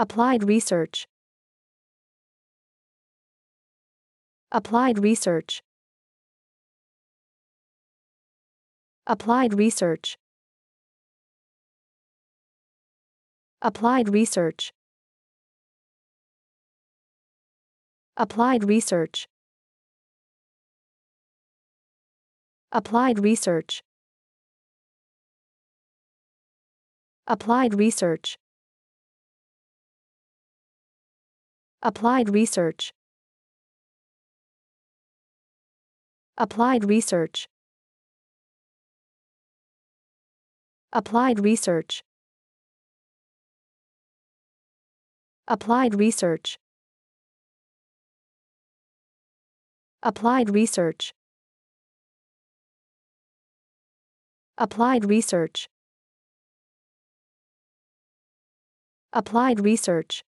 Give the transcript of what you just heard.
Applied research. Applied research. Applied research. Applied research. Applied research. Applied research. Applied research. Applied research. Applied research. Applied research. Applied research. Applied research. Applied research. Applied research.